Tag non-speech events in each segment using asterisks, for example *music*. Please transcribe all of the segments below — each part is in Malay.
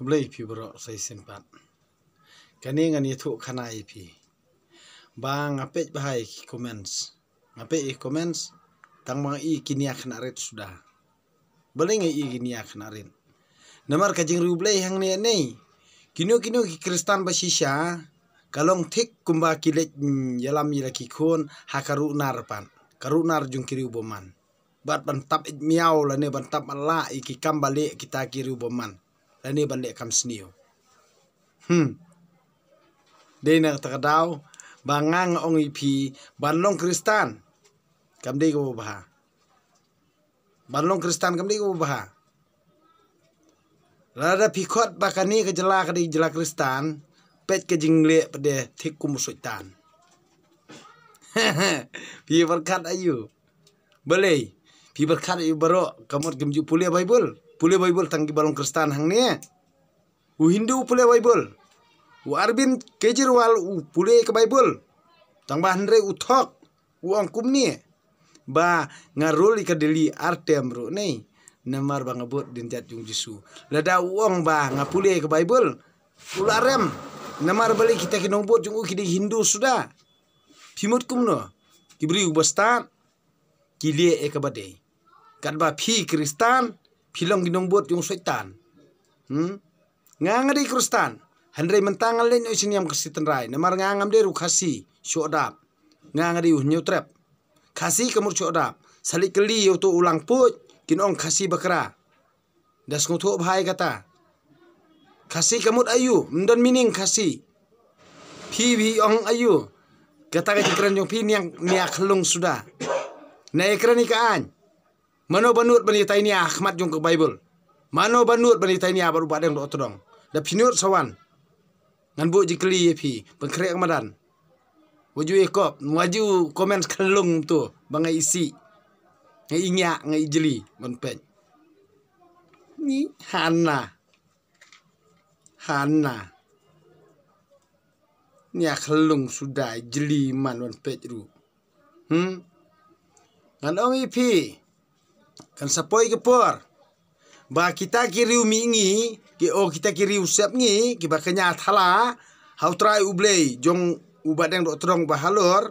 kumlay pi bro sai simpan kani ngan yatu khana ip bang ape bhai comments ape comments tang mang i kini akhna ret sudah boleh ngi i kini akhna rin nomor kajing rublay hang ni nei kinu kinu ki kristan basisha kalong thik kumba kilek mm, yalam yila ki khun hakaru narpan karu nar jung kiri uboman bat bantap miau la ne bantap ala iki kambale kita kiri uboman la ne bande kam sneo hm de na ta dau ba ngang ong i pi ba long kristan kam de go ba ba long kristan kam de go ba la da pi khot ba ka ni ka jala ka di jala kristan pet ke jing le pa de thik kum su tan *laughs* pi ber kat ayu boleh pi ber kat ayu baro kamot gem ju pulia bible pule Bible tangki balong Kristen hang nih. Eh? U Hindu pule Bible. U Arbin kejirwal u pule ke Bible. Tang bahan re u thok u angkum nih. Eh? Ba ngarul ika deli artem bro nih. Nemar bang ngebut dintiat jung jisu. Lada uang ba ngapule ke Bible. Ularem. Nemar balik kita kena ubut jung ukidi Hindu sudah. Pimut kum no. Kibri ubastan. Kilie eka badai. Kadba pi Kristan. Kristan hilang ginong buat yung suitan. Hmm? Nga nga di krustan. Hendri mentangal lin yung sinyam kasi tenrai. Namar nga ngam deru kasi syodap. Nga nga di uhnyu trep. Kasi kamur syodap. Salik keli yutu ulang put. Ginong kasi bakra. Das ngutuk bahaya kata. Kasi kamut ayu. Mendan mining kasi. Pi bi ong ayu. Kata kata keren yung pi niang niak lung sudah. Naik keren ikan. Naik keren ikan. Mano banuut bani tainia ah, Ahmad jung ke Bible. Mano banuut bani tainia ah, baru badang do otodong. Da pinuut sawan. Ngan bu jikli ye pi, pengkrek madan. Waju ekop, waju komen kelung tu bangai isi. Ngai ingya, ngai jeli mon pen. Ni Hanna. Hanna. Ni ah, kelung sudah jeli man mon pet ru. Hmm. Ngan ong ye pi, kan sapoi ke por ba kita kiri umi ngi ke o oh, kita kiri usap ngi ke ba kenya thala how try ublei jong ubadeng do trong ba halor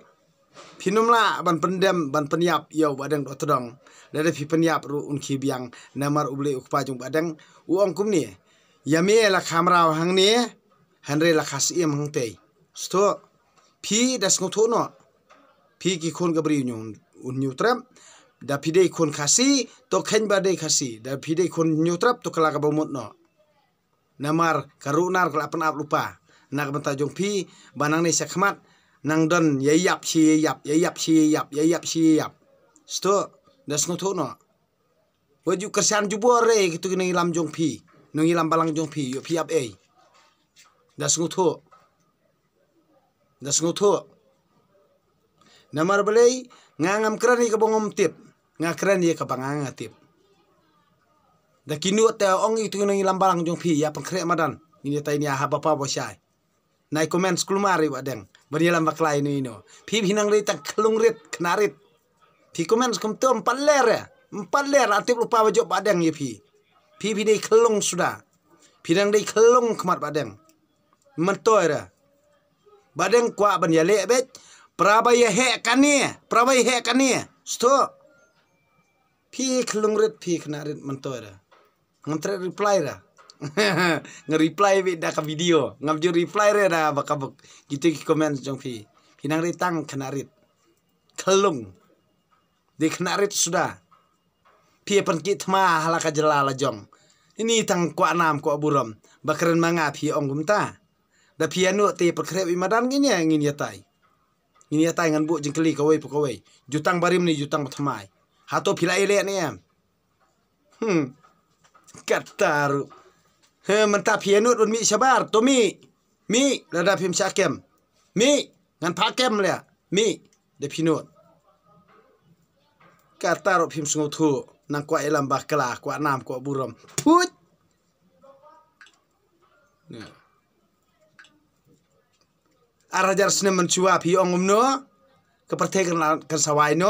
pinum la ban pendem ban penyap yo badeng do trong le de penyap ru un ki biang namar ublei ukpa jong badeng u angkum ni ya me la kamra hang ni hanre la khas im hang te sto pi das ngutono pi ki kon gabri nyun un nyutrem da pide ikun kasi to khen bade kasi da pide ikun nyutrap to kala ka bomut no namar karunar kala pan lupa nak banta jong pi banang ne sakhmat nang don yayap chi yayap yayap chi yayap yayap chi yayap sto das no to no waju kersan jubore gitu kini ilam jong pi nung ilam balang jong pi yo pi ap ei das no to das no to namar balei ngangam kerani kebongom tip ngakren ye kapangang atip da kinu te ong itu ngi lambalang jong phi ya pangkre madan ni tai ni ha bapa bo shay nai comment skul mari wa deng bani lam baklai ni no phi hinang rei tak khlung rit knarit phi comment kum tu mpaler ya. mpaler atip lupa wa jo badeng ye phi phi phi dei khlung suda phi nang dei khlung khmat badeng mentoi ra badeng kwa ban ya le bet prabai ya he kan ni prabai he kan ni stop Pik lung red pik nak red mentoi dah. Ngantre reply dah. *laughs* Nge-reply bi dah ke video. Ngabjur reply re dah baka bak gitu ki komen jong pi. Pinang re tang kena red. Kelung. Di kena red sudah. Pi pen ki tma halaka jela la jong. Ini tang kwa nam kwa buram. Bakeren manga pi ong gum ta. Da pi anu te perkrep imadan gini ya ngin yatai. Ngin yatai ngan bu jengkeli kawai pokawai. Jutang barim ni jutang matamai. หาตัวผีไล่เลี้ยเนี่ยฮึกัดตารุเฮ้มันตาเพียนุดมันมีชาบ้านตัวมีมีระดับพิมพ์ชาเกมมีงานพาเกมเลยมีเดพินุดกัดตารุพิมพ์สงทูนังกว่าเอลัมบากลากว่าน้ำกว่าบุรมพุทอาราจาร์สเนมันชัวพี่องมโน่ก็ประเทศกันกันสวายโน่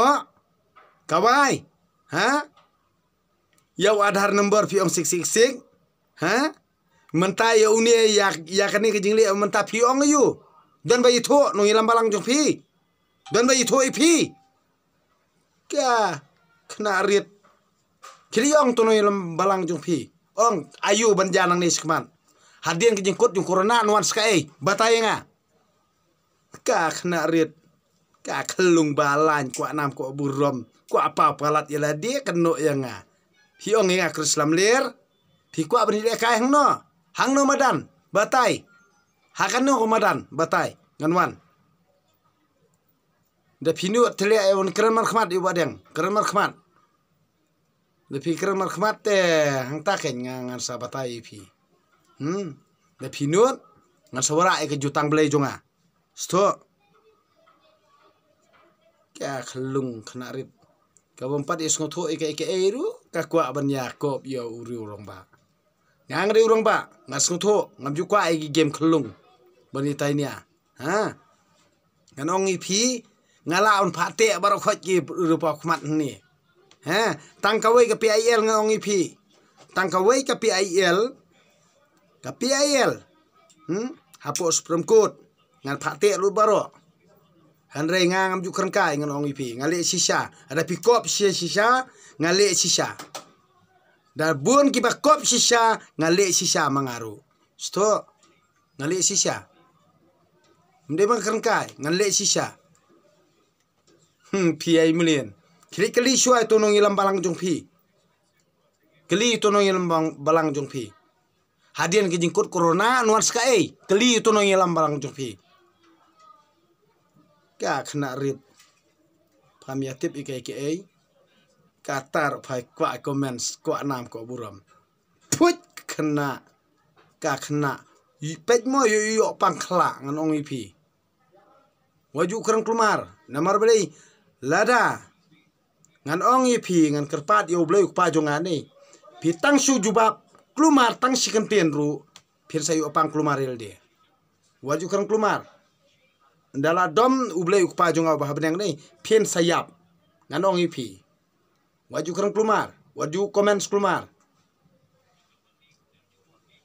Kawai. Ha? Yau adhar number fi om sik sik sik. Ha? Menta yau ni yak yak ni kejing li menta fi om yu. Dan bayi tu nung ilam balang jok fi. Dan bayi tu ipi. Kya kena arit. Kiri ong tu nung ilam balang jok fi. Ong ayu banjanang ni sikman. Hadian kejing kut yung corona nuan sekai. Batay nga. Kya kena arit. Kya kelung balan kuak nam kuak burom. Kya ku apa palat ya ladi kenu yang ah hiong yang akhir Islam lir hiku apa ni dia hang no hang no madan batai hakan no madan batai nganwan de pinu tele ayon keren mar khmat ibu adeng keren mar khmat de pi keren mar khmat te hang tak hen ngan sabatai ipi hmm de pinu ngan sabara ay kejutang belai junga sto Ya, kelung kena rib กบมปัดอิสงทเอกเอกเอรุก็กว่าบัรยากบยาอุริรองบะงางริวรองบะงัสงทง้นจุกว่าไอ้เกมคลุงบันี้ตเนี่ยฮะงันองอีพีงาลาอุนพดเตะบารขกจีรูปอขมัหนี่ฮะตั้งกะไวกับพีไอเอลงันองอีพีตั้งกะไวกับพีไอเอลกับพีไอเอลฮึฮบปุบสพรมกูดงันพดเตะรูปบารอ Han rei nga ngam ju kren kai ngan ong ipi. Ngale sisha. Ada pi kop sisha sisha. Ngale sisha. Dar buon ki ba kop sisha. Ngale sisha mangaru. Sto. Ngale sisha. Mde bang kren kai. Ngale sisha. Hmm. Pi ay mulian. Kili kili shuai tonong ilam balang jong pi. Kili tonong ilam balang jong pi. Hadian ke jingkut corona. Nuan ska ei. Kili tonong ilam balang jong pi. Kili balang jong pi. ก็ขณะรีบพามีทิพย์อีกไอ้เกย์กาตาร์ไปกว่าคอมเมนต์กว่านามกบุรมพุทธขณะก็ขณะเป็ดมอยอยู่ปังคลางันองอีพีวายุครังคลุมาร์นามาร์บเลยลาดางันองอีพีงันกระปาดโยบเลยกปาจงงานนี่พี่ตั้งชูจุบับคลุมาร์ตั้งชิคันเตียนรู้พี่ใส่อยู่ปังคลุมาร์เรลเดียวายุครังคลุมาร์ dala dom uble ukpa jonga ba habneng nei pien sayap nganong ipi waju kran klumar waju comments klumar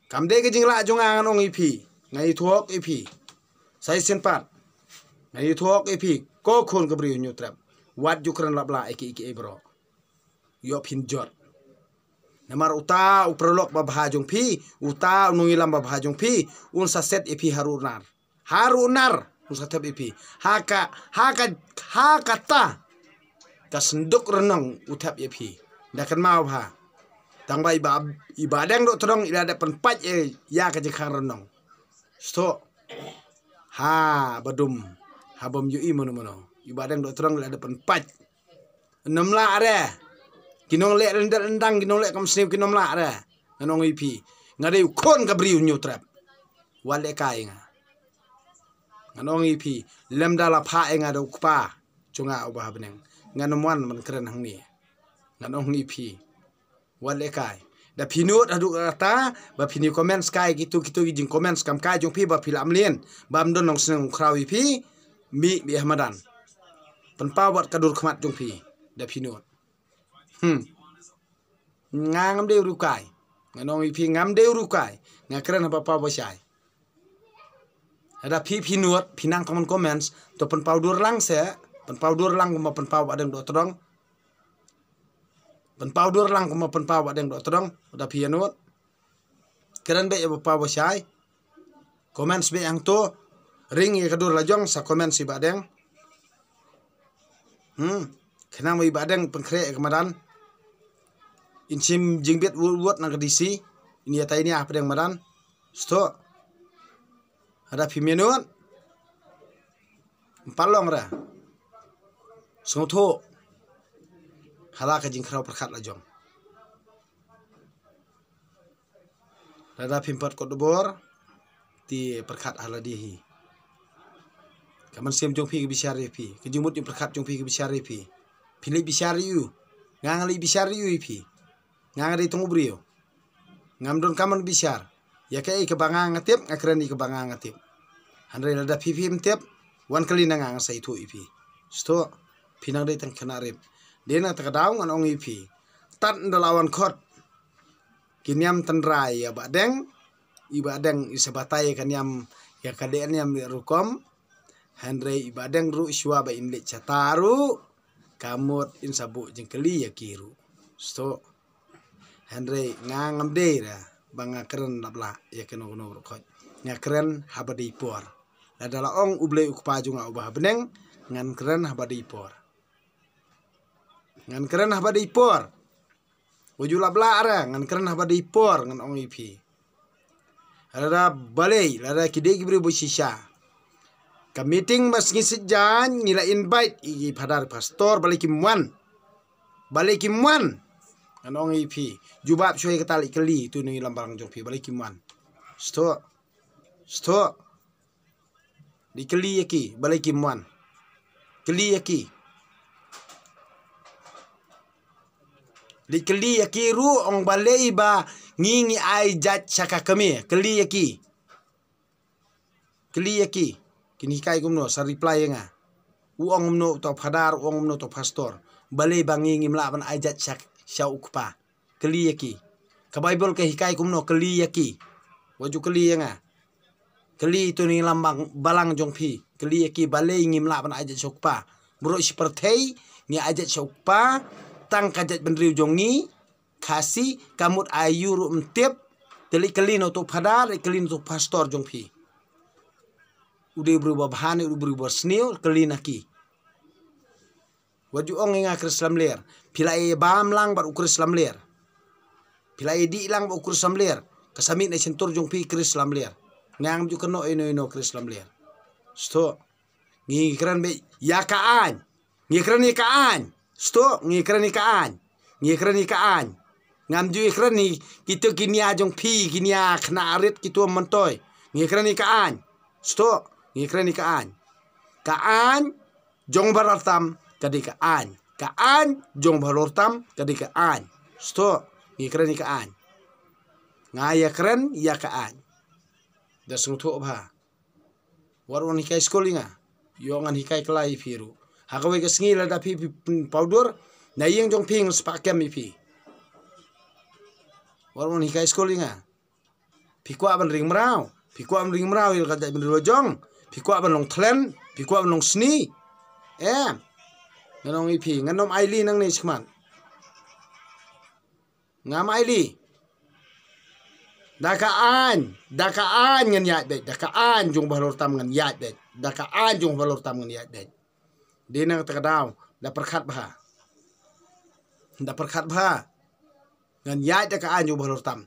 kamde ge jingla jonga nganong ipi ngai thok ipi sai sen pat ngai thok ipi ko khon ke bri nyu trap waju kran labla iki iki ebro yo pin jot Nemar uta uprolok babhajung pi uta nungilam babhajung pi un saset epi harunar harunar musatab ipi haka haka haka ta ka senduk renang utap ipi dah kan mau ha tang bai ba ibadang dok terong ida ada penpat e ya ka je kan renang sto ha badum habam yu i mono mono ibadang dok terong ida ada penpat enam la are kinong le rendang rendang kinong le kam sniu kinong la are nanong ipi ngadai kon ka bri nyutrap wale kainga nganong ipi lemda la pa enga do kpa chunga oba habneng nganomwan man kren hangni nganong ipi wale kai da pinu da du rata ba pini comment sky gitu gitu gi jing comments kam kai jong pi ba pil amlien ba mdon nong sneng krawi pi mi bi ahmadan pen pa wat kadur khmat jong pi da pinu hmm ngang am de ru kai ngang am de ru kai ngang kren ba pa ba shay ada pip hinuat pinang komen comments tu pen powder lang se pen powder lang kuma pen pau ada yang dok terong pen powder lang kuma pen pau ada yang dok terong ada pip hinuat ya keran be apa ya pau bocai comments be yang tu ring ya kedua lajong sa comments si badeng hmm kenapa si badeng pengkrek ya kemarin Insim jingbet wud wud nak kedisi ini ya tanya apa yang meran stop ada pimienon palong ra sungtho hala ka jing khraw prakhat la jong ada pimpat ko dobor ti prakhat hala dihi kaman sem jong pi ke bisari pi ke jing mut jong prakhat jong pi ke bisari pi pili bisari yu ngang ali bisari yu pi ngang ari tong ubri yu ngam don kaman bisari Ya kaya ikabanga nga tip, nga kren ikabanga nga tip. Hanre lada pipi mtip, wan kalina nga nga sa ito ipi. Sto, pinang day tang kanarip. Di na takadaong nga nga ipi. Tat ndalawan kot. Kinyam tanray kan ya badeng. Iba adeng isabatay kanyam ya kadean yam rukom. Hanre iba adeng ru isuwa ba inlit chataru. Kamut insabu jengkeli ya kiru. Sto, Hanre ngangam day na banga keren labla ya keno keno rokot nga keren haba di por la dala ong uble uk paju nga ubah beneng ngan keren haba di por ngan keren haba di por uju labla ara ngan keren haba di por ngan ong ipi ada lah balai lah ada kide gibri bu sisa ka meeting mas ngi sejan ngila invite igi padar pastor balai kimwan balai kimwan Ano ang ipi? Jubab siya katali kali ito nung ilambarang jokpi. Balik kiman. Sto. Sto. Di kali yaki. Balik kiman. Kali yaki. Di kali yaki ru ang balai ba ngingi ay jat saka kami. Kali yaki. Kali yaki. Kinikai kumno sa reply nga. Uang umno to padar, uang umno to pastor. Balai ba ngingi melakban ay jat saka Syau ukpa Keli yaki Ke Bible ke hikai kumno keli yaki Waju keli yang ah Keli itu ni lambang balang jong pi Keli yaki balai ngim lak pana ajat syukpa Buruk seperti ni ajat syukpa Tang kajat bendri jongi Kasi kamut ayu rum tip Teli keli no tu padar Keli no tu pastor jong pi Udah berubah bahan, udah berubah senil, keli naki. Wadu ong inga kris lam ler. Pila e bam lang bat ukris lam ler. Pila e di lang bat ukris lam ler. Kasamit na sentur jong pi kris lam ler. Ngang ju keno ino ino kris lam ler. Sto. Ngi kran be ya ka an. Ngi kran ni ka an. Sto. Ngi kran ni ka an. Ngi kran ni ka an. Ngam ju kran ni kito gini a jong pi gini a kna arit kito mentoy. Ngi kran ni ka an. Sto. Ngi kran ni ka an. Ka an. Jong baratam. Ngi kadi ka an ka an jong balor tam kadi ka an sto ni kren ka an ngaya kren ya ka an das ngutu ba waron hikai skolinga yongan hikai kelai firu hakawe ke singi lada pi powder na yeng jong ping spakem mi pi waron hikai skolinga pi kwa ban ring mrao pi kwa ban ring mrao il kada ben lojong pi kwa ban long tlen pi kwa ban long sni em งนองีผีงนนมไอรีนังนี่ชิมันงามไอรีดักอ่านดักอ่านเงินยัดเด็ดดักอ่านจงบาลรตามเงินยัดเด็ดดักอ่านจงบาลรตามเงินยัดเด็ดดีนังตะกดาวดับประคัดบ้าดับประคัดบ้าเงินยัดดักอ่านจงบาลรตาม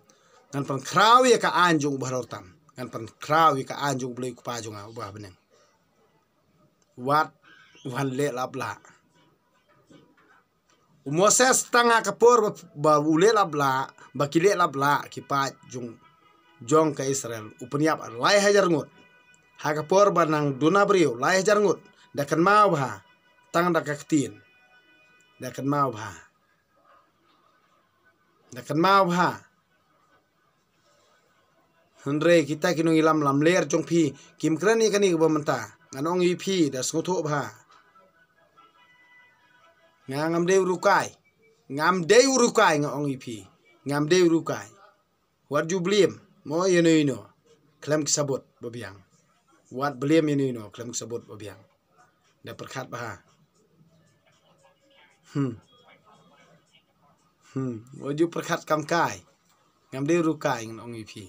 งันเป็นคราวิกอ่านจงบาลรตามงันเป็นคราวิกอ่านจงเปลี่ยนคุปาจงเอาบ้าบ้านึงวัดวันเละรับละ Moses tengah kepur ba ulek la bla ba kilek la bla ki pa jung jong ke Israel upniap lai hajar ngut ha kepur ba nang duna briu lai hajar ngut da kan mau ba tang da kaktin da kan mau ba da kan mau ba Hendre kita kini ilam lam ler jong pi kim kerani kini kan kebementa nganong ipi dah sengutuk bahar ngang ngam de urukai ngam de urukai ngong ipi ngam de urukai wat ju blim mo yeno ino klem sabot bobiang wat blim yeno ino klem sabot bobiang da perkat bah hmm hmm wat ju perkat kam kai ngam de urukai ngong ipi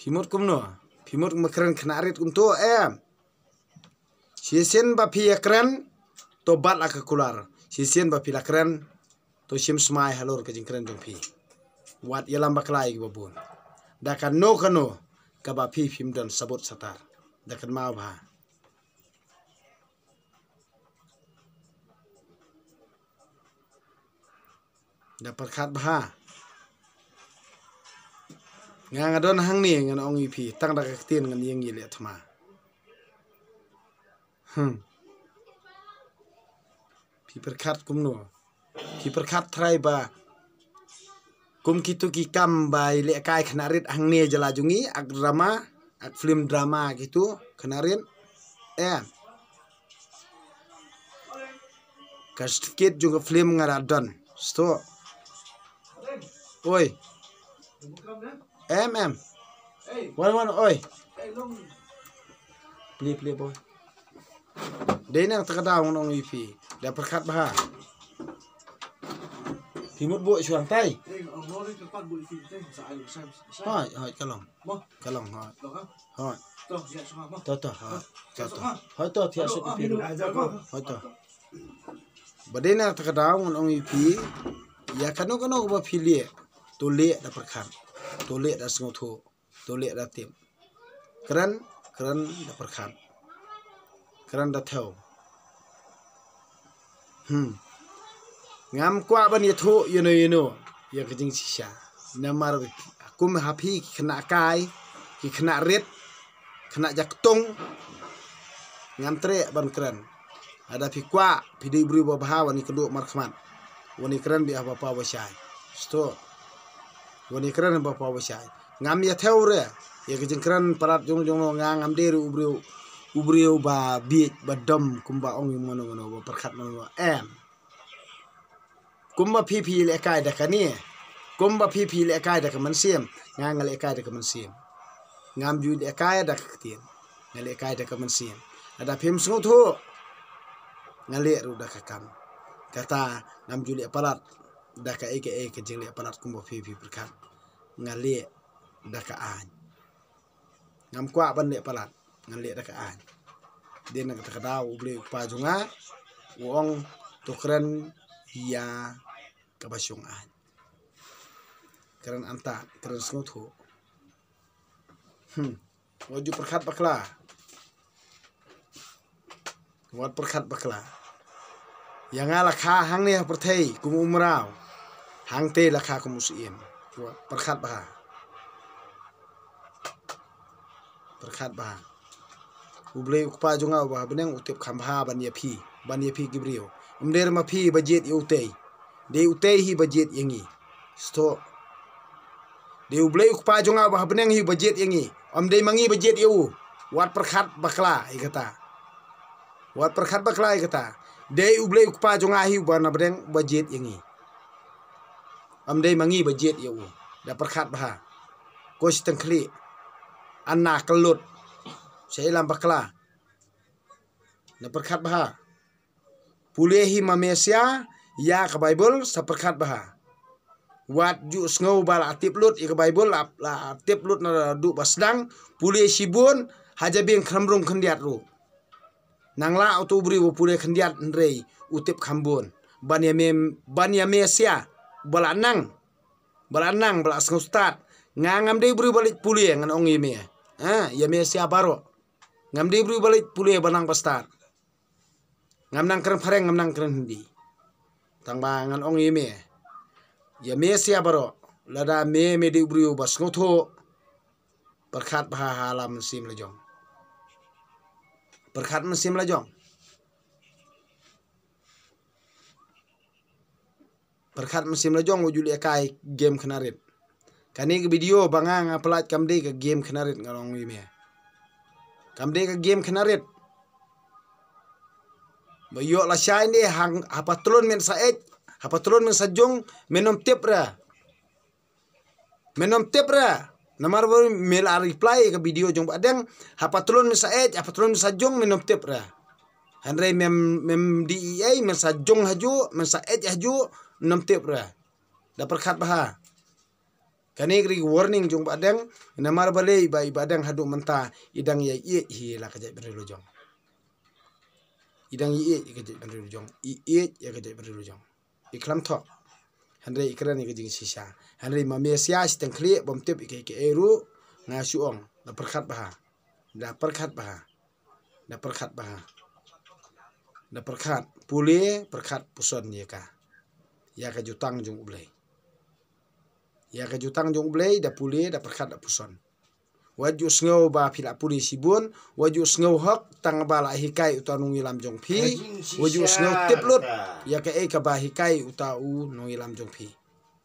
Pimut kum no, pimut makran kenarit kum tu em. Si sen ba piyakran, to bat la ka kular si sien lah kan ba pila kren to shim smai halor ka jing kren jong pi wat ya lamba klai ba bun da ka no ka no ka ba pi phim don sabot satar da ka ma ba da perkat ba ngang adon hang ni ngang ong pi tang da ka tin ngang yeng yile thma hmm Piperkat kum no. Piperkat try ba. Kum kitu kikam ba ile kai kenarit hang ni aja lajungi ak drama, ak film drama gitu kenarin. Eh. Kastikit juga film ngaradon. Sto. Oi. Em em. Wan wan oi. Pli pli boy. Dia ni yang terkadang orang e UP. ดี๋ยวประคัดมาทีมุดบุ่ยช่วงใต้ห้อยห้อยกระลองกระลองห้อยห้อยต่อต่อห้อยต่อต่อห้อยต่อเที่ยวสุดพิลห้อยต่อบัดนี้ถ้ากระดาวมันองีพีอยากขนุกขนุกว่าพิเลียตัวเลียดับประคัดตัวเลียดับสงทูตัวเลียดับเต็มกระนั้นกระนั้นดับประคัดกระนั้นดับเท้า Hmm. Ngam kwa ban ye thu ye no ye no ye kjing chi sha. Na mar ku me ha phi khna kai ki khna rit khna jak tong ngam tre ban kran. Ada phi kwa phi dei bru ba ha wan ikdu mar khmat. Wan ikran bi apa apa shay. Sto. Wan ikran apa apa shay. Ngam ye theu re ye kjing kran parat jong jong ngam deru bru ubrew ba biet ba dom kumba ongi mono mono ba perkat mono ba em kumba pipi le kai da kani kumba pipi le kai da kaman siem ngangal le kai da kaman siem ngam ju le kai da ktien ngal le kai da kaman siem ada pim so tho ngal le ru da kakam kata ngam ju le palat da ka ege ege jeng le palat kumba pipi perkat ngal le da ka ngam kwa ban le palat ngelik dekat an dia nak kata kata ubli pajunga ah? wong tukeran ia kebasung an ah. keren anta keren snutu hmm wajib perkhat bakla wajib perkhat bakla yang ngalah kah hang ni pertai kum umrau hang te lakah kum usiem perkhat bakla perkhat bakla อุบลกุปาจงเอาว่าบันเองอุติบขำพาบันยาพีบันยาพีกิบเรียวอุมเดรมาพีบัจเจตอุเตยเดอุเตยฮีบัจเจตยังงี้สโตเดอุบลกุปาจงเอาว่าบันเองฮีบัจเจตยังงี้อมเดมังงี้บัจเจตเอววัดประคัดบักลาอีกตาวัดประคัดบักลาอีกตาเดอุบลกุปาจงเอาฮีบันบันเองบัจเจตยังงี้อมเดมังงี้บัจเจตเอวดาประคัดบ้าโกชตังคลีอันนากลุด saya ilam bakla. Neperkat baha. Pulihi mamesia. Ya ke Bible. Seperkat baha. Wat ju sengau bala atip lut. Ika ya Bible. La, la atip lut. Nara duk basdang. Pulih sibun. Haja bing kremrung kendiat ru. Nang la auto beri bu pulih kendiat nrei. Utip kambun. Banyamim. Banyamesia. Bala nang. Bala nang. Bala sengau start. Ngangam dia beri balik pulih. Ngan ong ime. Ha, ya mesia baru ngam di bru balik pulu banang pastar ngam nang kren pareng ngam nang kren hindi tang bangan ong yeme ya me sia baro lada me me di bru yu bas ngutho perkhat bha halam sim lejong perkhat mesim lejong perkhat mesim lejong wujul ekai ya game kenarit kani video bangang apalat kamde ke game kenarit ngalong yeme ya kam de ka game kana red ba yo la shay ne hang ha patron men sa et ha patron men sa jong menom tepra menom tepra namar bor mel a lah reply ka video jong ba deng ha patron men sa et ha patron men sa jong menom tepra Andre mem mem di e ai mensa jong haju mensa et haju nom tepra da perkat bahah kanegri warning jung badang na marbale iba ibadang hadu menta idang ye ye hila kaje berilu jong idang ye ye kaje berilu jong i ye ye kaje berilu jong iklam tho hanre ikran ni kaje sisa hanre mamia sia sitang kli bom tip ike ike eru nga suong na perkat baha na perkat baha na perkat baha na perkat pule perkat puson ye ka ya kajutang jung ublei Ya kejutang jong blei da pulih da perkat da puson. Waju sengau ba pila puni sibun, waju sengau hak tang bala hikai uta nung ilam jong pi, waju sengau tiplut ya ke e ba hikai uta u nung ilam jong pi.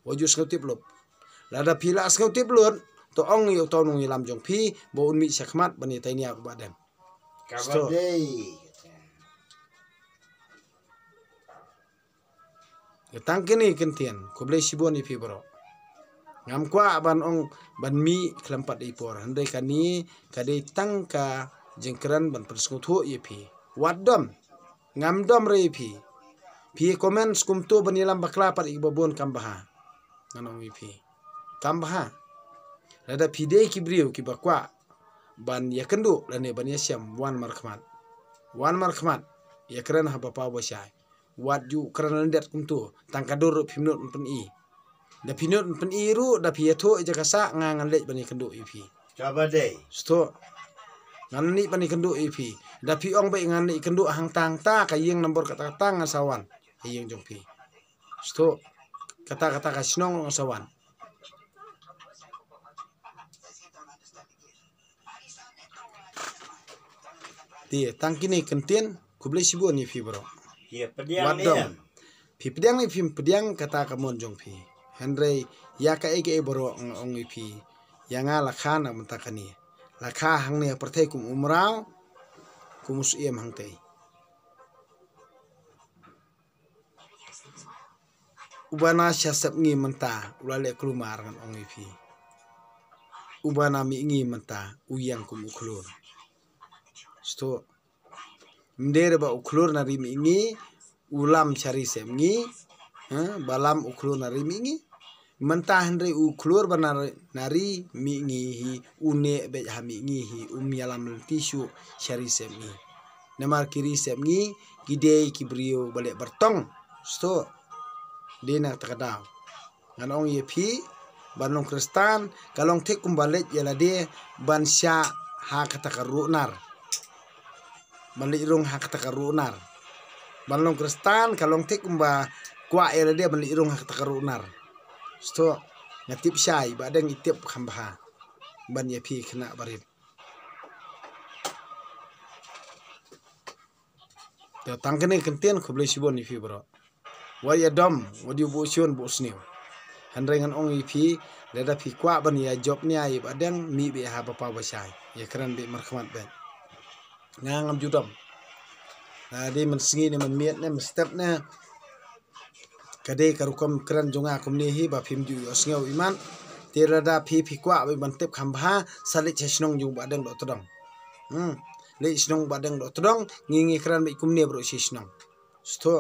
Waju sengau tiplut. Lada pila sengau tiplut to ong yo ya to nung ilam jong pi bo unmi sakmat bani tai nia ba dem. Kabar dei. Ya tang kini kentian, kublai sibun ni pi bro ngam kwa ban ong ban mi klampat i por hande kani kadai tangka jengkeran ban persku tho i pi wadom ngam dom re pi pi komen skum tu ban ilam bakla par i babun kambaha nanong i pi kambaha rada pi de ki briu ki bakwa ban yakendu lane ban yasyam wan markmat wan markmat yakran ha bapa bosai wadju kranan det kum tu tangka dur pimnut pun i da pinot pen iru da piato ja kasa ngang ngalek bani kendu ip coba dei sto ngan ni bani kendu ip da piong bai ngan ni kendu hang tang ta kayeng nombor kata kata ngasawan kayeng jong pi sto kata kata kasinong ngasawan Tiye, tangki ni kentin, kubli sibu ni fi bro. Iya, pedang ni. Wadong. Pi pedang ni fi pedang kata kamu jong pi henrei yaka ege e boro ang ong ipi yanga la khana mentakani la kha hang ne perthe kum umrao kumus iem hang tei ubana sha sap ngi menta ula le klumar ngan ong ipi ubana mi ngi menta uyang kum uklur sto mdere ba uklur na ri mi ngi ulam chari sem ngi Ha, balam ukhlo nari mingi mentah hendri ukhlor benar nari mingi hi une be ha mingi hi um yalam tisu syari semi nemar kiri semi gide kibrio bale bertong sto dena terkadau ngan ong ye pi banong kristan kalong tek kumbale yala de bansya ha kata karunar balik rung ha kata karunar banong kristan kalong tek kumbale kwa era dia mali irung hak takaru nar sto ngatip syai badeng itip khambha ban ye pi kena barit te tangkene kentian khubli sibon ifi bro wa ya dom wa di bu sion bu sniw handrengan ong ifi leda pi kwa ban ya job ni ai badeng mi be ha ba pa ba syai ye kran be markhamat ben ngangam judom Nah, dia mensingi, dia memiat, dia menstep, dia kadai karukam kran jonga kumni hi ba phim du yosngeu iman terada phi phi kwa bai bantep khamba sali cheshnong yu badang lo tudong hm le isnong badang lo tudong ngingi kran bai kumni bro cheshnong sto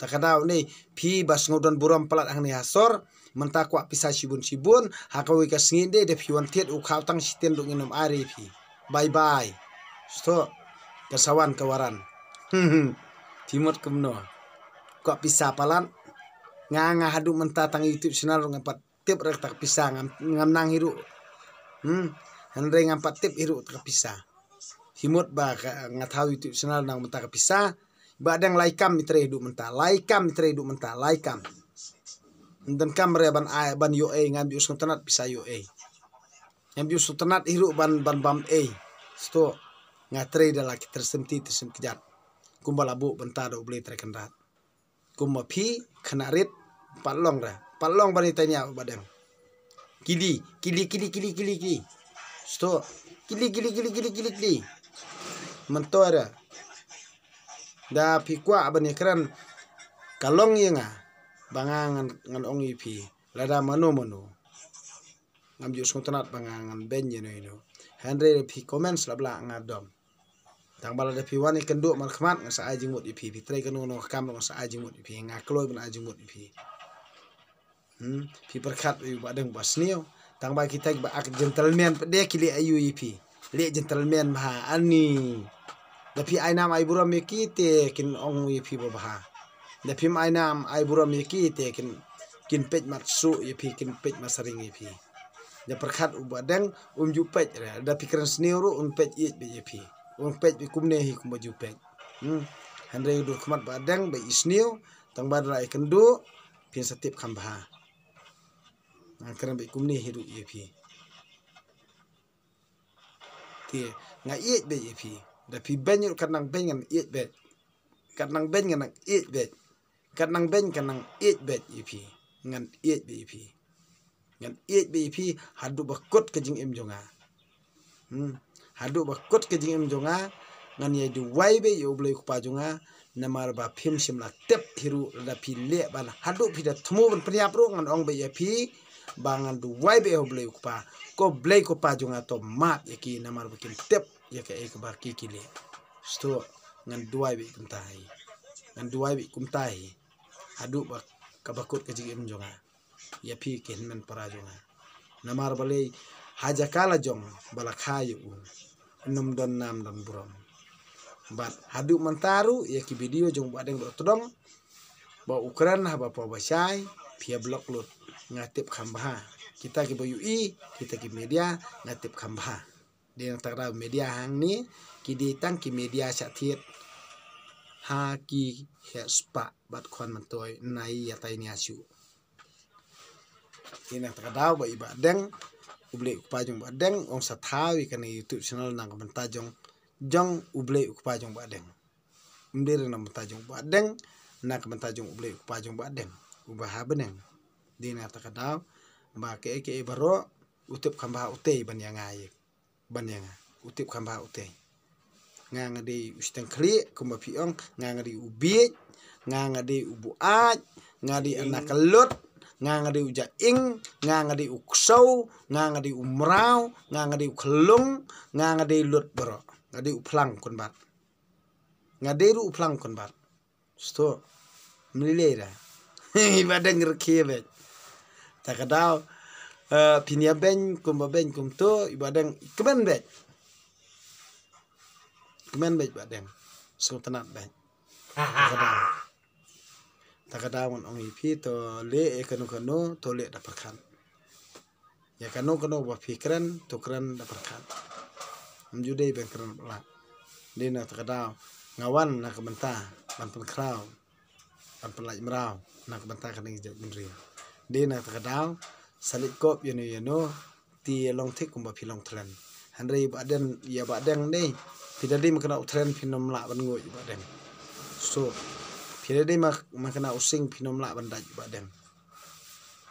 takada ni phi basngau don buram palat angni hasor mentakwa pisa sibun sibun hakawi ka de de phiwan thiet u khaw tang sitem dung inom ari phi bye bye sto kasawan kawaran *laughs* hm timot kumno kwa pisa palat nga nga hadu mentatang YouTube channel ngan pat tip rek tak pisa ngam nang hiru. Hmm. Andre ngan pat tip hiru tak pisa. Himut ba ngat hau YouTube channel nang menta ka pisa. Ba adang laikam mitre hidup menta. Laikam mitre hidup menta. Laikam. Dan kam reban ai ban yo ai ngan bius tenat pisa yo ai. Yang bius tenat hiru ban ban bam ai. Sto ngatre dalaki tersenti tersenti kejat. Kumbalabu bentar do beli trekendat. กุมพีขนาริดปัดลองเลยปัดลองบันทึกเนี่ยบัดเดมกิลีกิลีกิลีกิลีกิลีกิลีสตัวกิลีกิลีกิลีกิลีกิลีมันตัวเลยดาพิกว่าบันทึกครั้นกะลองยังอ่ะบางงานงานองค์พีระดามโนมโนงามอยู่สุนทรัตบางงานเบนยังไงเนาะเฮนรี่พิคอมเมนต์ลับละงานดอม tang bala de pi wani kendo mal khmat ngasa aji mut ipi pi tre kanu no kam ngasa aji mut ipi nga kloi ban aji mut ipi hmm pi perkat i badeng basnio tang ba kita ba ak gentleman pe de kili ayu ipi le gentleman ma ha, ani de pi ai nam ai buram ki te kin ong ipi ba ha de pi ai nam ai buram ki te kin kin pet mat su ipi kin pet mat sering ipi Ya perkat ubadeng umju pet, ada pikiran seniuru umpet iet bijepi won pej bi kumne hi kumba ju pej hmm hande yu dur kumat badang bai isniu tang badra ai kendu pin satip kam bha ha, na karam bai kumne hi ru ye pi ti nga ye be ye pi da pi ben yu kanang ben ngan ye be kanang ben ngan ye be kanang ben kanang ye be ye pi ngan ye be ye pi ngan ye be ye pi hadu bakot kajing em jonga hmm hadu bakut ke jingim jonga ngan ye di waibe ye ublai kupa jonga namar ba phim simla tep thiru la pi le ban hadu pida thmu ban priya pro ngan ong be ye pi bangan du waibe ye ublai kupa ko blai kupa jonga to mat ye ki namar ba kin tep ye ke ek bar ki ki le sto ngan duai be kum tai ngan duai be kum tai hadu ba kabakut ke jingim jonga ye pi ken men para jonga namar balai haja kala jom balak hayu um num don nam don burom bat hadu mentaru ya ki video jom badeng do tudom ba ukran ha lah, ba pa ba chai pia blok lut ngatip kambaha kita ki bayu i kita ki media ngatip kambaha di yang tak media hang ni ki ditang ki media satiet ha ki hespa bat kon mentoy nai ya tai ni asu ini yang terkadang bagi badeng ublay ukpajong badeng wong satawi kana youtube channel nang mentajong jong ublay ukpajong badeng mdir nang mentajong badeng nang mentajong ublay ukpajong badeng ubah beneng dina ta kadaw ba ke ke baro utip kamba utei ban yang ay ban yang utip kamba utei ngang di usteng kli kumba piong ngang di ubi ngang di ubuat ngadi anak lut nga ngadi u jaing, nga ngadi u ksau, nga ngadi u merau, nga ngadi u kelung, nga ngadi lut bro. Ngadi u pelang kun bat. Ngadi u pelang kun bat. Sto, melile ira. Ya. *laughs* Iba denger kia ya, bet. Tak kadao, eh, pinia ya ben, kumba ben, kum to, iba deng, kemen bet. Kemen bet, iba deng. Sko tenat bet. Ha ha ha takadawon ang ipi to le e kanu kanu to le dapakan ya kanu kanu ba pikiran to kran dapakan am judei ben kran la le na takadaw ngawan na kabenta ban pen kraw ban pen lai mraw na kabenta kan ing jak menri le na takadaw salik kop yenu yenu ti long tik kum ba pi long tren hanre ba den ya ba den ne tidak dimakan utren pinom la ban ngoy ba den so Pidadi mak makna using pinom lah bandai juga dem.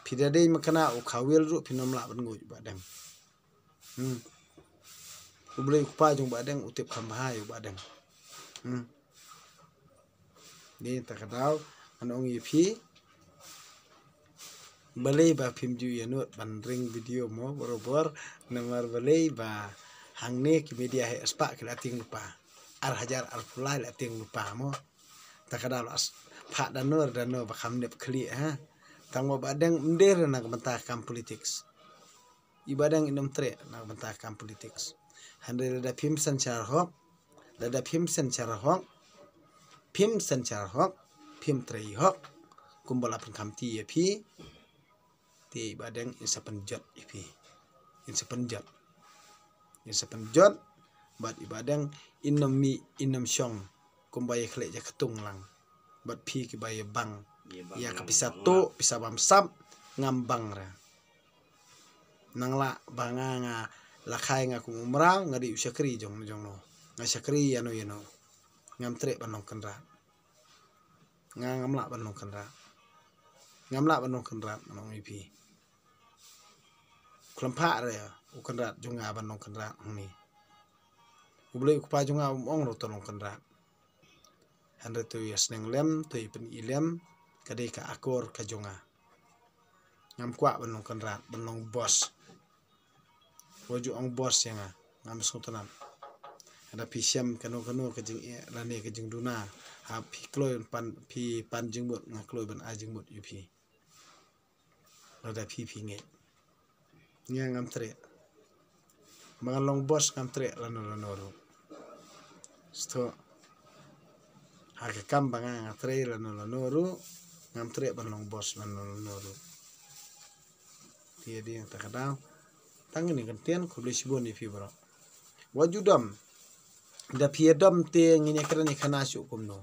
Pidadi makna ukawil ru pinom lah bandai juga dem. Hmm. Ubleh upa jung badeng utip kamhai juga dem. Hmm. Ni tak tahu anong ye pi. Balai ba pim ju ye ya nut bandring video mo borobor nomor balai ba hang ni media hai aspak kelating lupa. Ar hajar ar pulai lating lupa mo tak kena las pak dan nur dan nur bakam dep kli ha tang mo badang mder na kementakan politics ibadang inum tre na kementakan politics handai da pim san char ho da pim san char ho pim san char ho pim tre ho kumbala pun kam ti pi ti badang insa penjot pi insa penjot insa penjot bat ibadang inum mi inum syong kumbai khlek ja ketung lang bat pi ki bai bang. bang ya ka pisa tu pisa bam sap ngambang ra nang la banga nga la khai nga kum umra ngadi usakri jong jong no nga sakri ya no you ya know ngam tre banong kendra nga ngam la banong kendra ngam la banong kendra manong i pi klampa ra ya, u kendra jong nga banong kendra ni Ubleh kupa jungah om ong rotonong kendaraan. Henry tu yas neng lem tu ipen ilem kadai ka akor ka jonga. Ngam kwa benong kenra, benong bos. Wajo ang bos yang ha, ngam sungtunan. Ada pisiam kanu kanu kejeng eh, rani kejeng duna. Ha pi kloy pan pi pan jeng bot ngak kloy ben ajeng bot yupi. Rada pi pi nge. Nga ngam tre. Mga long bos ngam tre lano lano ro. Stok harga kambang ang atre lano lano ru ngam tre panong bos lano lano ru tiada yang terkadang tangan ini kentian kubli sibun di fibro wajudam da piadam te ang ini kerana ini kena syuk kumno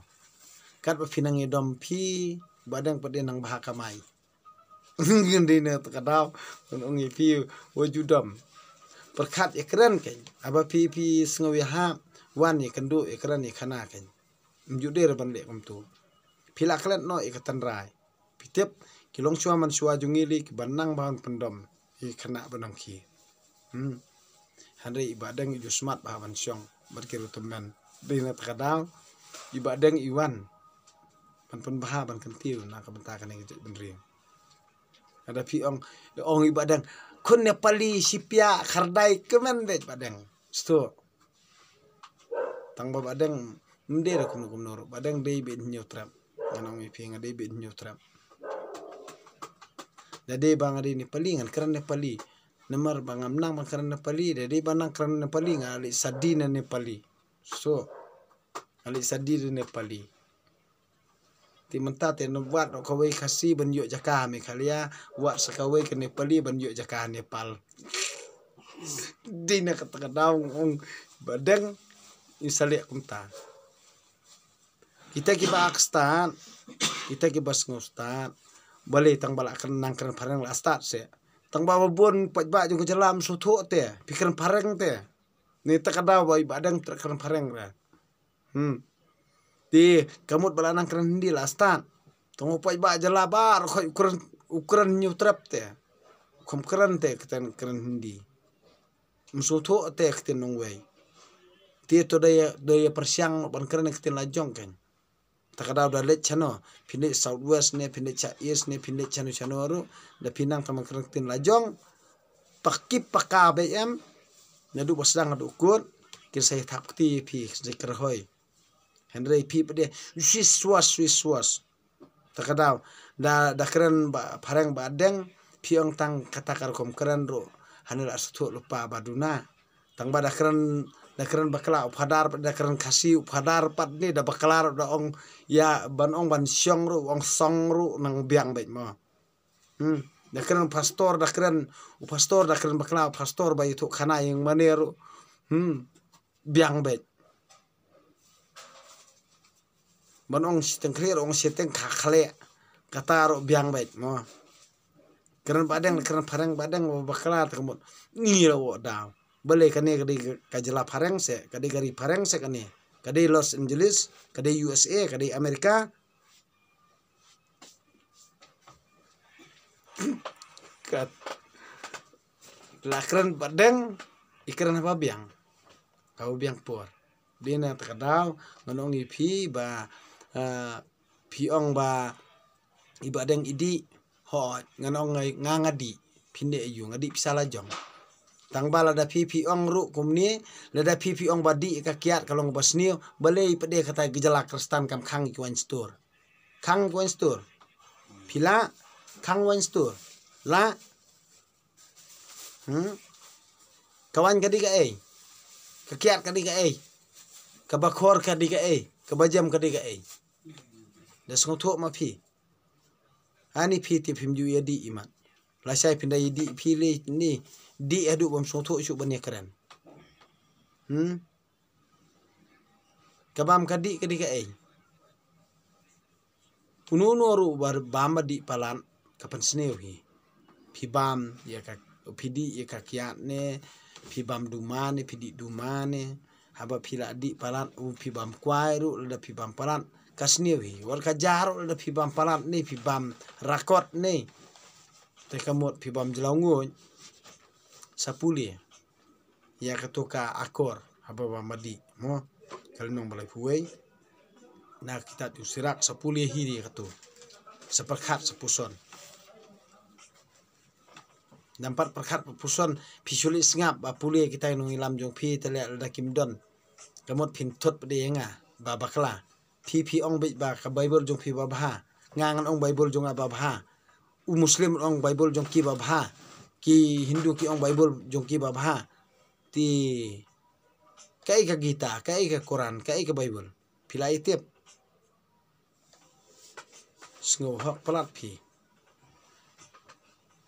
kat pinang idam pi badang pada nang bahakamai *laughs* ngin di ne terkadang panong ini pi wajudam perkat ikran ya kan apa pi pi sengawi ya ha wan ikan ya du ikran ikan kan มยุดเดอร์บันเดกมตัวพิลักเล่นน้อยกับตันรายพิเทปกิลงชัวมันชัวจุงีลิกบันนั่งบางปนดมอีขณะบันองคีอืมฮันรีบัดเด้งอยู่สมัดบาบันชองบัดเกิดตุ้มแมนดีนัดกระดาวอีบัดเด้งอีวันมันเป็นบ้าบันกันติวนะกับบันตากันเองจะบันเรียงอันดับพี่องเดอองอีบัดเด้งคนเนปาลีชิปยาขรดายก็แมนเด็ดบัดเด้งสตัวตั้งบัดเด้ง mdera kuna kumnoro badang day bed nyotram ano mi pinga day bed nyotram da day banga ni pali ngan karan ne pali namar banga mnang man karan ne pali da day banang karan ne pali ngan ali sadina ne pali so ali sadina ne pali ti menta te no wat ko wei kasi ban yo jaka mi khalia ya. wat saka wei ke nepali ban yo jaka nepal dina katakadaung badang isalek kumtan kita ke Pakistan, kita ke Pakistan, boleh tang balak kenang kenang pareng lah start se, tang bawa bun pak pak jengko jalan suhu te, pikiran pareng te, ni tak ada bawa badang terkenang pareng lah, hmm, di kemud balak nang kenang hindi lah start, tang pak pak jalan bar, kau ukuran ukuran nyutrap te, kum keren te kita kenang hindi, musuh te kita nungguai. Tiada daya daya persiang bukan kerana kita lajang kan takadaw da lech chano pinne southwest ne pinne cha east ne pinne chano chano aru da pinang tamak rang tin la jong pakki paka bm ne du pasang du kur kin sai takti pi zikr hoy henry pi pde swiss swas swiss swas takadaw da da kren ba pareng ba deng piong tang katakar kom kren ro hanir asthu lupa baduna tang ba da kren dakaran bakla upadar dakaran kasi upadar pat ni da baklar da ong ya ban ong ban siong ru ong song ru nang biang baik mo hmm dakaran pastor dakaran upastor dakaran bakla pastor bai tu kana yang maneru hmm biang baik ban ong siteng kler ong siteng kakhle kata ru biang baik mo Keren badeng, keren padang badeng, bakalah terkemut. Ngilau, damn beli kene kadi kajelap pareng se kadi gari pareng se kene kadi Los Angeles kadi USA kadi Amerika *coughs* kat lakren padeng ikeran apa biang kau biang por dia nak terkenal menongi pi ba uh, piong ba ibadeng idi ho nganong ngai ngangadi pinde ayu ngadi pisala jong tangbal ada pipi ong ru kumni lada pipi ong badi ka kiat kalong bosni balei pede kata gejala kristan kam kang kwan stor kang kwan stor pila kang kwan stor la hmm kawan kadi ka ei ka kiat kadi ka ei ka bakor kadi ka ei ka bajam kadi ka ei da sung thok ma pi ani pi ti pim ju yadi iman la sai pindai di pi le ni di adu bom soto isu bani keren. Hmm. Kebam kadi kadi ke eh. Kuno nuaru bar bamba di palan kapan sneu hi. Pi bam ya ka pi di ya ka kiat ne. Pi bam dumane pi di dumane. Haba pi la di palan u pi bam kuairu lada pi bam palan kasneu hi. Wal kajaru lada pi bam palan ne pi bam rakot ne. Tekamut pi bam jelangun sapuli ya ketuka akor apa ba madi mo kalnung balai fuai na kita tu sirak sapuli hiri ketu seperkat sepuson nampak perkat sepuson pisuli sengap ba puli kita nung ilam jong pi telak da kimdon kemot pintut pede yanga ah, ba bakla pi pi ong bi ba ka bible jong pi ba ba ha. ngangan ong bible jong ba ba ha. u muslim ong bible jong ki ba ba ha ki Hindu ki ong Bible jong ki babha ti kai ka gita kai ka Quran kai ka Bible pilai tiap sngo hak palat pi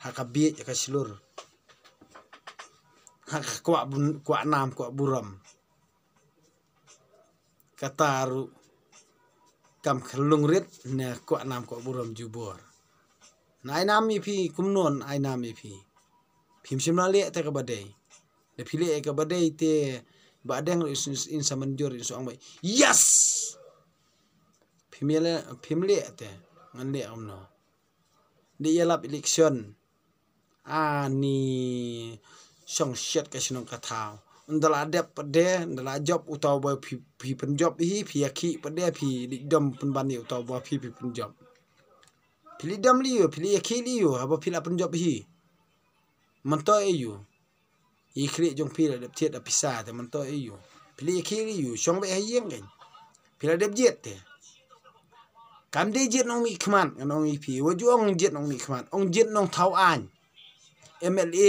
hakabie ka silur hak kwa bun kwa nam kwa buram kataru kam khlung rit ne kwa nam kwa buram jubor nai nam mi pi kumnon ai nam mi pi phim sim la le te ka badai le phile e ka badai te ba deng is in saman jor in so ang yes phim le phim le te ngan le am no de ye lap election a ni song shet ka sinong ka thao ndala dep de ndala job utaw ba phi phi pen job hi phi yakhi pa de phi di dom pen ban ni utaw ba phi phi pen job phi li dom li yo phi yakhi li yo ha ba phi la pen job hi มันต่อเออยู่อีคลีจงพี่ระดับเทียดอภิซาแต่มันต่อเออยู่พี่อีคลีอยู่ช่องไปให้เยี่ยงกันพี่ระดับเย็ดเถอะกำเดียเย็ดน้องมีขมันน้องมีผีว่าจู่องเย็ดน้องมีขมันองเย็ดน้องเท้าอ่านเอ็มเอลเอ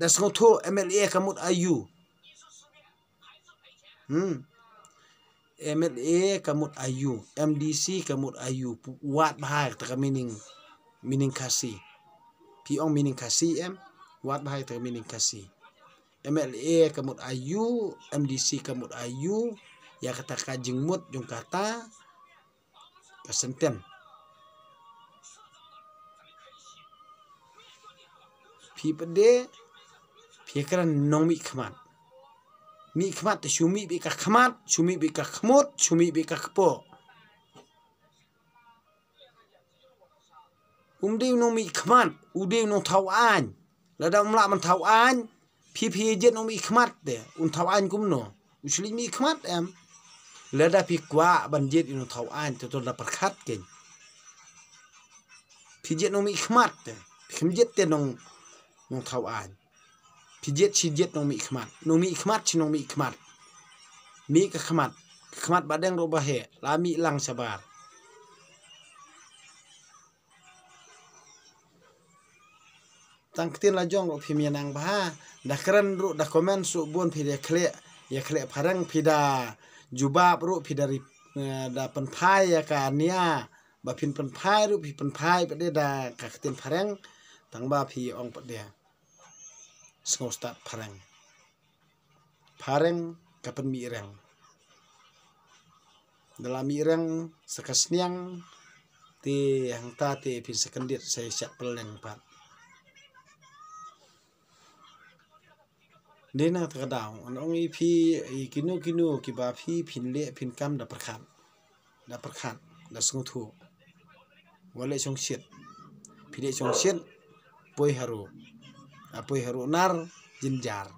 ดัชนีทั่วเอ็มเอลเอขมุดอายุอืมเอ็มเอลเอขมุดอายุเอ็มดีซีขมุดอายุวัดบ้าแต่ก็มีนิ่งมีนิ่งคาซีพี่องมีนิ่งคาซีเอ็ม wat hai ter mining kasi MLA kamut ayu MDC kamut ayu ya kata kajing mut jung kata kesenten pi pede pi kara nong mi kamat mi kamat te shumi bi ka kamat shumi bi ka kamut shumi bi ka kpo Umdeu nomi kman, udeu no tau anh. แล้วดำลามันเท่าอันพี่พี่เจนอมีขมัดเดอุนเท่าอันกุมโนอุชลิมีขมัดเอ็มแล้วดาพี่กว่าบันเจนอุนเท่าอันจะตงรับประคัดเก่งพี่เจนอมีขมัดเดพี่เจนเตนองนองเท่าอันพี่เจนชีเจนองมีขมัดนองมีขมัดชินองมีขมัดมีกขมัดขมัดบาดแดงโรบะเหลามีลังสบาร tang tin la jong ro phi mi nang ba da kran ru da komen su bun phi de kle ya kle parang phi da jubab ru phi dari eh, da pan phai ya ka nia ba phin pan phai ru phi pan phai pa de da ka tin parang tang ba phi ong pa de so start parang parang ka pan mi rang dalam mi rang sakasniang ti hangta ti pin sekendit saya siap peleng pak นี่นะกระดาวน้องอีพีอีกินูกินูกีบาพี่พินเละพินกัมดับประคันดับประคันดับสงทูวันเลชงเชิดพินเลชงเชิดป่วยฮารุป่วยฮารุนารจินจาร์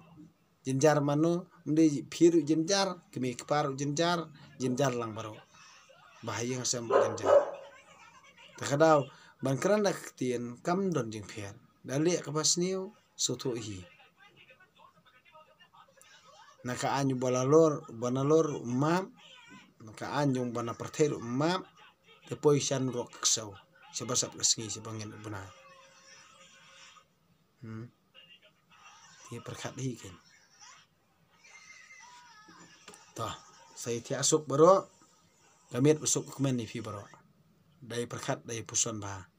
จินจาร์มันนู้มันได้พิรุจินจาร์กมีกปารุจินจาร์จินจาร์ลังบารุบาฮีงเซมจินจาร์ตะกระดาวบังครั้นักเตียนกัมดนจิงเพียนดับเละกับพัสนิวสุทูฮี naka anjung bana lor bana lor mam naka anjung bana perteru mam tepoi san rok kesau sebasap kesengi sebangin bana hmm dia perkat lagi kan toh saya tiak asuk baru kami asuk kemen ni fi baru dari perkat dari pusuan bahan